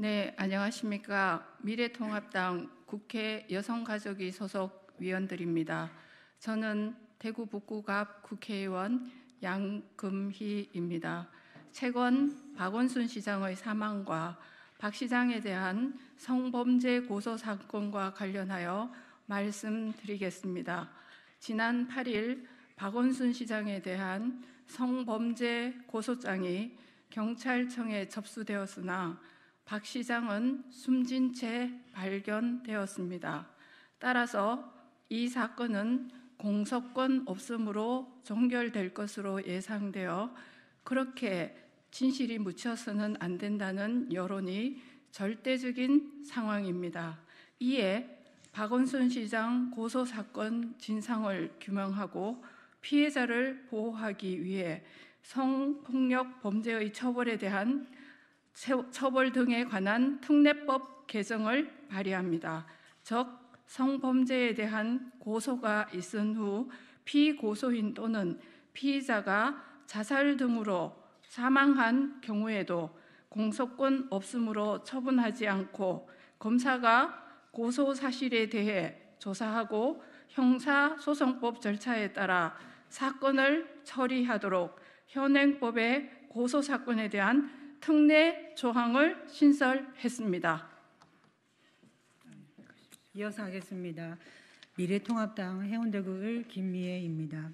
네, 안녕하십니까. 미래통합당 국회 여성가족위 소속 위원들입니다. 저는 대구 북구갑 국회의원 양금희입니다. 최근 박원순 시장의 사망과 박 시장에 대한 성범죄 고소 사건과 관련하여 말씀드리겠습니다. 지난 8일 박원순 시장에 대한 성범죄 고소장이 경찰청에 접수되었으나 박 시장은 숨진 채 발견되었습니다. 따라서 이 사건은 공소권 없음으로 종결될 것으로 예상되어 그렇게 진실이 묻혀서는 안 된다는 여론이 절대적인 상황입니다. 이에 박원순 시장 고소 사건 진상을 규명하고 피해자를 보호하기 위해 성폭력 범죄의 처벌에 대한 처벌 등에 관한 특례법 개정을 발의합니다. 즉 성범죄에 대한 고소가 있은 후 피고소인 또는 피의자가 자살 등으로 사망한 경우에도 공소권 없음으로 처분하지 않고 검사가 고소 사실에 대해 조사하고 형사소송법 절차에 따라 사건을 처리하도록 현행법의 고소 사건에 대한 특례 조항을 신설했습니다. 이어서 하겠습니다. 미래통합당 해운대구을 김미애입니다.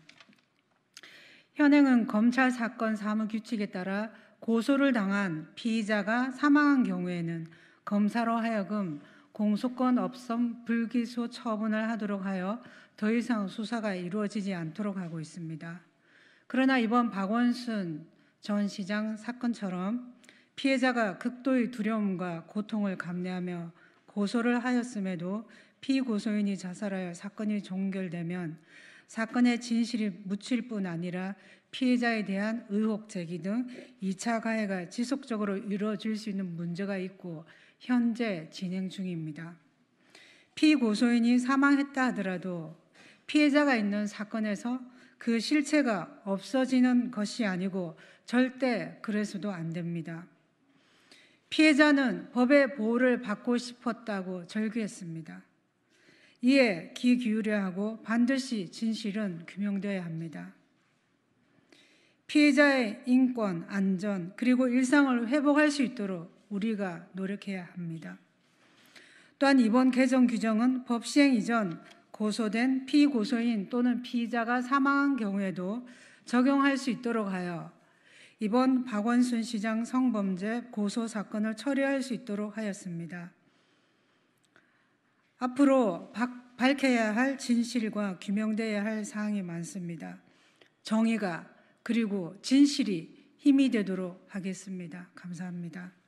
현행은 검찰 사건 사무 규칙에 따라 고소를 당한 피의자가 사망한 경우에는 검사로 하여금 공소권 없음 불기소 처분을 하도록 하여 더 이상 수사가 이루어지지 않도록 하고 있습니다. 그러나 이번 박원순 전 시장 사건처럼 피해자가 극도의 두려움과 고통을 감내하며 고소를 하였음에도 피고소인이 자살하여 사건이 종결되면 사건의 진실이 묻힐 뿐 아니라 피해자에 대한 의혹 제기 등 2차 가해가 지속적으로 이루어질 수 있는 문제가 있고 현재 진행 중입니다. 피고소인이 사망했다 하더라도 피해자가 있는 사건에서 그 실체가 없어지는 것이 아니고 절대 그래서도 안 됩니다. 피해자는 법의 보호를 받고 싶었다고 절규했습니다. 이에 귀 기울여야 하고 반드시 진실은 규명되어야 합니다. 피해자의 인권, 안전, 그리고 일상을 회복할 수 있도록 우리가 노력해야 합니다. 또한 이번 개정 규정은 법 시행 이전 고소된 피고소인 또는 피의자가 사망한 경우에도 적용할 수 있도록 하여 이번 박원순 시장 성범죄 고소 사건을 처리할 수 있도록 하였습니다. 앞으로 밝혀야 할 진실과 규명돼야 할 사항이 많습니다. 정의가 그리고 진실이 힘이 되도록 하겠습니다. 감사합니다.